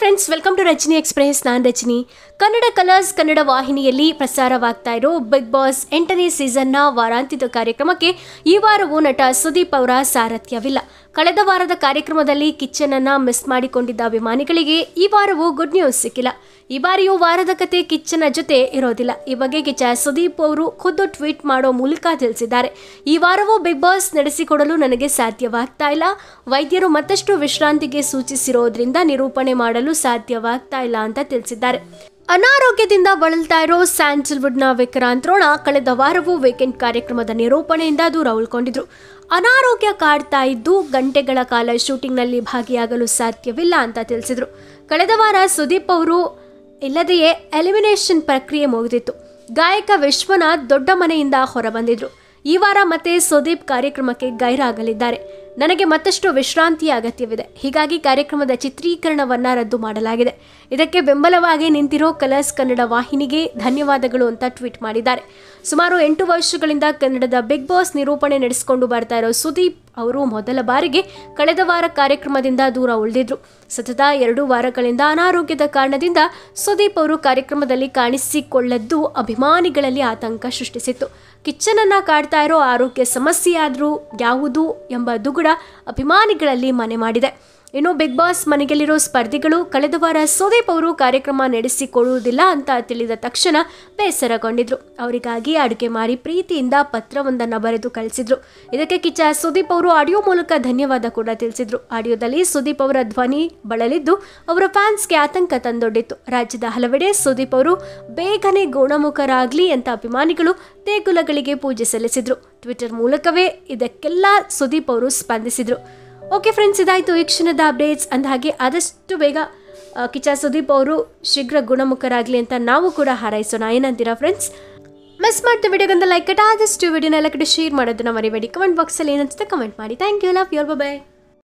friends welcome to Rajani express ನಾನು Rajani Kannada colours Kannada ವಾಹಿನಿಯಲ್ಲಿ ಪ್ರಸಾರವಾಗ್ತಾ ಇರೋ ಬಿಗ್ ಬಾಸ್ ಎಂಟನೇ ಸೀಸನ್ನ ವಾರಾಂತ್ಯದ ಕಾರ್ಯಕ್ರಮಕ್ಕೆ ಈ ವಾರವೂ ನಟ ಸುದೀಪ್ ಅವರ ಸಾರಥ್ಯವಿಲ್ಲ ಕಳೆದ ವಾರದ ಕಾರ್ಯಕ್ರಮದಲ್ಲಿ ಕಿಚ್ಚನ್ ಅನ್ನ ಮಿಸ್ ಮಾಡಿಕೊಂಡಿದ್ದ ಅಭಿಮಾನಿಗಳಿಗೆ ಈ ವಾರವೂ ಗುಡ್ ನ್ಯೂಸ್ ಸಿಕ್ಕಿಲ್ಲ ಈ ಬಾರಿಯೂ ವಾರದ ಕತೆ ಕಿಚ್ಚನ ಜೊತೆ ಇರೋದಿಲ್ಲ ಈ ಬಗ್ಗೆ ಕಿಚ್ಚ ಸುದೀಪ್ ಅವರು ಖುದ್ದು ಟ್ವೀಟ್ ಮಾಡೋ ಮೂಲಕ ತಿಳಿಸಿದ್ದಾರೆ ಈ ವಾರವೂ ಬಿಗ್ ಬಾಸ್ ನಡೆಸಿಕೊಡಲು ನನಗೆ ಸಾಧ್ಯವಾಗ್ತಾ ಇಲ್ಲ ವೈದ್ಯರು ಮತ್ತಷ್ಟು ವಿಶ್ರಾಂತಿಗೆ ಸೂಚಿಸಿರೋದ್ರಿಂದ ನಿರೂಪಣೆ ಮಾಡಲು ಸಾಧ್ಯವಾಗ್ತಾ ಇಲ್ಲ ಅಂತ ತಿಳಿಸಿದ್ದಾರೆ ಅನಾರೋಗ್ಯದಿಂದ ಬಳಲ್ತಾ ಇರೋ ಸ್ಯಾಂಡಲ್ವುಡ್ನ ವಿಕ್ರಾಂತ್ ರೋಣ ಕಳೆದ ವಾರವೂ ವೀಕೆಂಡ್ ಕಾರ್ಯಕ್ರಮದ ನಿರೂಪಣೆಯಿಂದ ದೂರ ಉಳ್ಕೊಂಡಿದ್ರು ಅನಾರೋಗ್ಯ ಕಾಡ್ತಾ ಇದ್ದು ಗಂಟೆಗಳ ಕಾಲ ಶೂಟಿಂಗ್ನಲ್ಲಿ ಭಾಗಿಯಾಗಲು ಸಾಧ್ಯವಿಲ್ಲ ಅಂತ ತಿಳಿಸಿದರು ಕಳೆದ ವಾರ ಸುದೀಪ್ ಅವರು ಇಲ್ಲದೆಯೇ ಎಲಿಮಿನೇಷನ್ ಪ್ರಕ್ರಿಯೆ ಮುಗಿದಿತ್ತು ಗಾಯಕ ವಿಶ್ವನಾಥ್ ದೊಡ್ಡ ಮನೆಯಿಂದ ಹೊರಬಂದಿದ್ರು ಈ ವಾರ ಮತ್ತೆ ಸುದೀಪ್ ಕಾರ್ಯಕ್ರಮಕ್ಕೆ ಗೈರಾಗಲಿದ್ದಾರೆ ನನಗೆ ಮತ್ತಷ್ಟು ವಿಶ್ರಾಂತಿಯ ಅಗತ್ಯವಿದೆ ಹೀಗಾಗಿ ಕಾರ್ಯಕ್ರಮದ ಚಿತ್ರೀಕರಣವನ್ನ ರದ್ದು ಮಾಡಲಾಗಿದೆ ಇದಕ್ಕೆ ಬೆಂಬಲವಾಗಿ ನಿಂತಿರೋ ಕಲರ್ಸ್ ಕನ್ನಡ ವಾಹಿನಿಗೆ ಧನ್ಯವಾದಗಳು ಅಂತ ಟ್ವೀಟ್ ಮಾಡಿದ್ದಾರೆ ಸುಮಾರು ಎಂಟು ವರ್ಷಗಳಿಂದ ಕನ್ನಡದ ಬಿಗ್ ಬಾಸ್ ನಿರೂಪಣೆ ನಡೆಸಿಕೊಂಡು ಬರ್ತಾ ಇರೋ ಸುದೀಪ್ ಅವರು ಮೊದಲ ಬಾರಿಗೆ ಕಳೆದ ವಾರ ಕಾರ್ಯಕ್ರಮದಿಂದ ದೂರ ಉಳಿದಿದ್ರು ಸತತ ಎರಡು ವಾರಗಳಿಂದ ಅನಾರೋಗ್ಯದ ಕಾರಣದಿಂದ ಸುದೀಪ್ ಅವರು ಕಾರ್ಯಕ್ರಮದಲ್ಲಿ ಕಾಣಿಸಿಕೊಳ್ಳದ್ದು ಅಭಿಮಾನಿಗಳಲ್ಲಿ ಆತಂಕ ಸೃಷ್ಟಿಸಿತ್ತು ಕಿಚ್ಚನನ್ನು ಕಾಡ್ತಾ ಇರೋ ಆರೋಗ್ಯ ಸಮಸ್ಯೆಯಾದರೂ ಯಾವುದು ಎಂಬ ದುಗುಡ ಕೂಡ ಅಭಿಮಾನಿಗಳಲ್ಲಿ ಮನೆ ಮಾಡಿದೆ ಇನ್ನು ಬಿಗ್ ಬಾಸ್ ಮನೆಯಲ್ಲಿರೋ ಸ್ಪರ್ಧಿಗಳು ಕಳೆದ ವಾರ ಸುದೀಪ್ ಅವರು ಕಾರ್ಯಕ್ರಮ ನಡೆಸಿಕೊಡುವುದಿಲ್ಲ ಅಂತ ತಿಳಿದ ತಕ್ಷಣ ಬೇಸರಗೊಂಡಿದ್ರು ಅವರಿಗಾಗಿ ಅಡುಗೆ ಮಾಡಿ ಪ್ರೀತಿಯಿಂದ ಪತ್ರವೊಂದನ್ನು ಬರೆದು ಕಳಿಸಿದ್ರು ಇದಕ್ಕೆ ಕಿಚ್ಚ ಸುದೀಪ್ ಅವರು ಆಡಿಯೋ ಮೂಲಕ ಧನ್ಯವಾದ ಕೂಡ ತಿಳಿಸಿದ್ರು ಆಡಿಯೋದಲ್ಲಿ ಸುದೀಪ್ ಅವರ ಧ್ವನಿ ಬಳಲಿದ್ದು ಅವರ ಫ್ಯಾನ್ಸ್ಗೆ ಆತಂಕ ತಂದೊಡ್ಡಿತ್ತು ರಾಜ್ಯದ ಹಲವೆಡೆ ಸುದೀಪ್ ಅವರು ಬೇಗನೆ ಗುಣಮುಖರಾಗ್ಲಿ ಅಂತ ಅಭಿಮಾನಿಗಳು ದೇಗುಲಗಳಿಗೆ ಪೂಜೆ ಸಲ್ಲಿಸಿದ್ರು ಟ್ವಿಟರ್ ಮೂಲಕವೇ ಇದಕ್ಕೆಲ್ಲ ಸುದೀಪ್ ಅವರು ಸ್ಪಂದಿಸಿದ್ರು ಓಕೆ ಫ್ರೆಂಡ್ಸ್ ಇದಾಯಿತು ಈ ಕ್ಷಣದ ಅಪ್ಡೇಟ್ಸ್ ಹಾಗೆ ಆದಷ್ಟು ಬೇಗ ಕಿಚ್ಚ ಸುದೀಪ್ ಅವರು ಶೀಘ್ರ ಗುಣಮುಖರಾಗಲಿ ಅಂತ ನಾವು ಕೂಡ ಹಾರೈಸೋಣ ಏನಂತೀರಾ ಫ್ರೆಂಡ್ಸ್ ಮಿಸ್ ಮಾಡ್ತಾ ವಿಡಿಯೋಗೊಂದು ಲೈಕ್ ಕಟ್ ಆದಷ್ಟು ವಿಡಿಯೋನ ಎಲ್ಲ ಕಡೆ ಶೇರ್ ಮಾಡೋದನ್ನ ಮರಿಬೇಡಿ ಕಮೆಂಟ್ ಬಾಕ್ಸಲ್ಲಿ ಏನಿಸುತ್ತೆ ಕಮೆಂಟ್ ಮಾಡಿ thank you love your bye